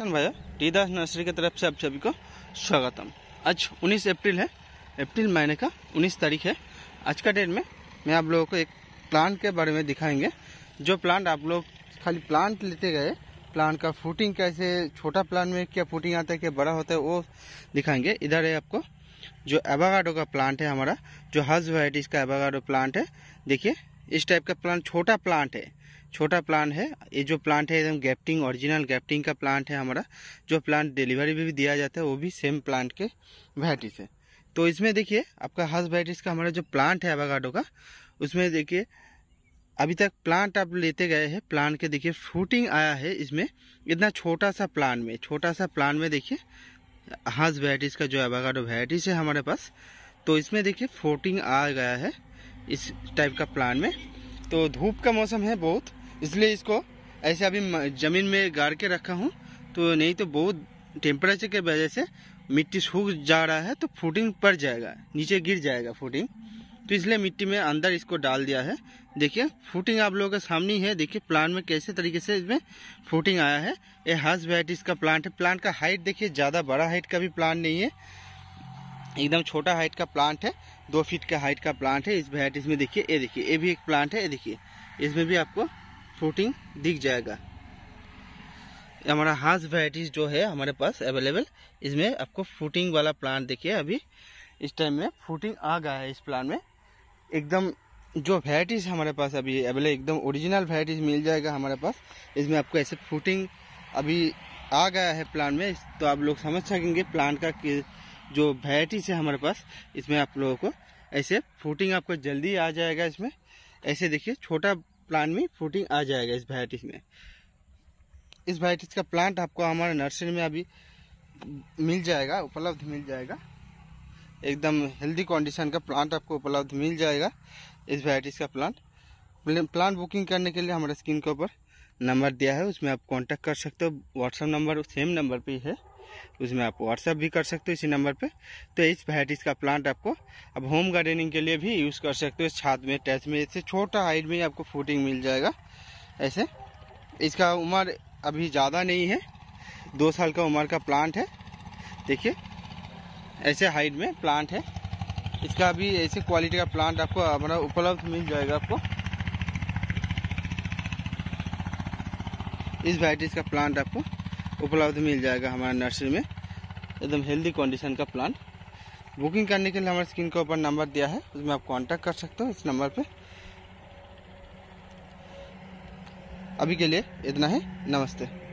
किसान भाइयों टीदा नर्सरी की तरफ से आप सभी को स्वागतम आज 19 अप्रैल है अप्रैल महीने का 19 तारीख है आज का डेट में मैं आप लोगों को एक प्लांट के बारे में दिखाएंगे जो प्लांट आप लोग खाली प्लांट लेते गए प्लांट का फूटिंग कैसे छोटा प्लांट में क्या फूटिंग आता है क्या बड़ा होता है वो दिखाएंगे इधर है आपको जो एबागाडो का प्लांट है हमारा जो हज वराइटीज़ का एबागाडो प्लांट है देखिए इस टाइप का प्लांट छोटा प्लांट है छोटा प्लांट है ये जो प्लांट है एकदम गैप्टिंग ओरिजिनल गैप्टिंग का प्लांट है हमारा जो प्लांट डिलीवरी में भी दिया जाता है वो भी सेम प्लांट के वैराइटीज है तो इसमें देखिए आपका हर्ज वैराइटीज का हमारा जो प्लांट है एवागाडो का उसमें देखिए अभी तक प्लांट आप लेते गए हैं प्लांट के देखिए फ्रूटिंग आया है इसमें इतना छोटा सा प्लांट में छोटा सा प्लांट में देखिए हर्ज वेराइटीज़ का जो एवागाडो वेराइटीज़ है हमारे पास तो इसमें देखिए फ्रूटिंग आ गया है इस टाइप का प्लान में तो धूप का मौसम है बहुत इसलिए इसको ऐसे अभी ज़मीन में गाड़ के रखा हूँ तो नहीं तो बहुत टेम्परेचर के वजह से मिट्टी सूख जा रहा है तो फूटिंग पड़ जाएगा नीचे गिर जाएगा फूटिंग तो इसलिए मिट्टी में अंदर इसको डाल दिया है देखिए फूटिंग आप लोगों के सामने है देखिए प्लांट में कैसे तरीके से इसमें फूटिंग आया है ये हर्स वेराइटीज़ का प्लांट है प्लांट का हाइट देखिए ज़्यादा बड़ा हाइट का भी प्लांट नहीं है एकदम छोटा हाइट का प्लांट है दो फीट का हाइट का प्लांट है इस वेराइटीज में देखिए ये देखिए ये भी एक प्लांट है ये देखिए इसमें भी आपको फ्रूटिंग दिख जाएगा हमारा हाथ वेराइटीज़ जो है हमारे पास अवेलेबल इसमें आपको फ्रूटिंग वाला प्लांट देखिए अभी इस टाइम में फ्रूटिंग आ गया है इस प्लांट में एकदम जो वेराइटीज़ हमारे पास अभी अवेलेबल एकदम ओरिजिनल वेराइटीज़ मिल जाएगा हमारे पास इसमें आपको ऐसे फ्रूटिंग अभी आ गया है प्लांट में तो आप लोग समझ सकेंगे प्लांट का जो वैराइटीज है हमारे पास इसमें आप लोगों को ऐसे फ्रूटिंग आपको जल्दी आ जाएगा इसमें ऐसे देखिए छोटा प्लांट में फ्रूटिंग आ जाएगा इस वैराइटीज में इस वैराइटीज का प्लांट आपको हमारे नर्सरी में अभी मिल जाएगा उपलब्ध मिल जाएगा एकदम हेल्दी कंडीशन का प्लांट आपको उपलब्ध मिल जाएगा इस वैराइटीज का प्लांट प्लांट बुकिंग करने के लिए हमारे स्क्रीन के ऊपर नंबर दिया है उसमें आप कांटेक्ट कर सकते हो व्हाट्सअप नंबर सेम नंबर पे ही है उसमें आप व्हाट्सअप भी कर सकते हो इसी नंबर पे तो इस वैराइटीज़ का प्लांट आपको अब होम गार्डनिंग के लिए भी यूज़ कर सकते हो छात में टैच में इससे छोटा हाइट में आपको फूटिंग मिल जाएगा ऐसे इसका उम्र अभी ज़्यादा नहीं है दो साल का उम्र का प्लांट है देखिए ऐसे हाइट में प्लांट है इसका भी ऐसे क्वालिटी का प्लांट आपको हमारा उपलब्ध मिल जाएगा आपको इस वैराइटीज़ का प्लांट आपको उपलब्ध मिल जाएगा हमारे नर्सरी में एकदम हेल्दी कंडीशन का प्लांट बुकिंग करने के लिए हमारे स्क्रीन के ऊपर नंबर दिया है उसमें आप कांटेक्ट कर सकते हो इस नंबर पे अभी के लिए इतना है नमस्ते